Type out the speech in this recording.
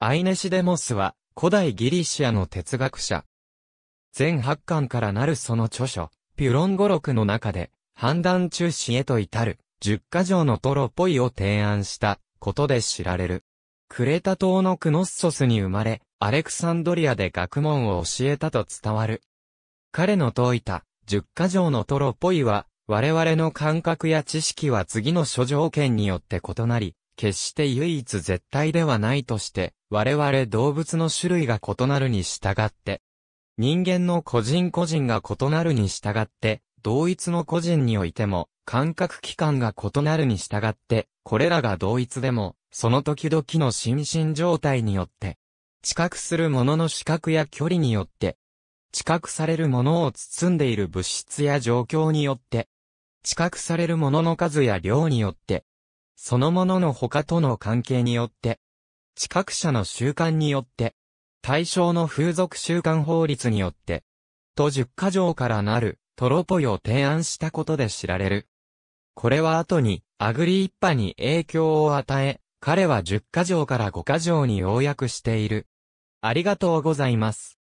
アイネシデモスは、古代ギリシアの哲学者。全八巻からなるその著書、ピュロン語録の中で、判断中止へと至る、十箇条のトロポイを提案したことで知られる。クレタ島のクノッソスに生まれ、アレクサンドリアで学問を教えたと伝わる。彼の説いた、十箇条のトロポイは、我々の感覚や知識は次の諸条件によって異なり、決して唯一絶対ではないとして、我々動物の種類が異なるに従って、人間の個人個人が異なるに従って、同一の個人においても、感覚器官が異なるに従って、これらが同一でも、その時々の心身状態によって、知覚するものの視覚や距離によって、知覚されるものを包んでいる物質や状況によって、知覚されるものの数や量によって、そのものの他との関係によって、知覚者の習慣によって、対象の風俗習慣法律によって、と十箇条からなるトロポイを提案したことで知られる。これは後にアグリ一派に影響を与え、彼は十箇条から五箇条に要約している。ありがとうございます。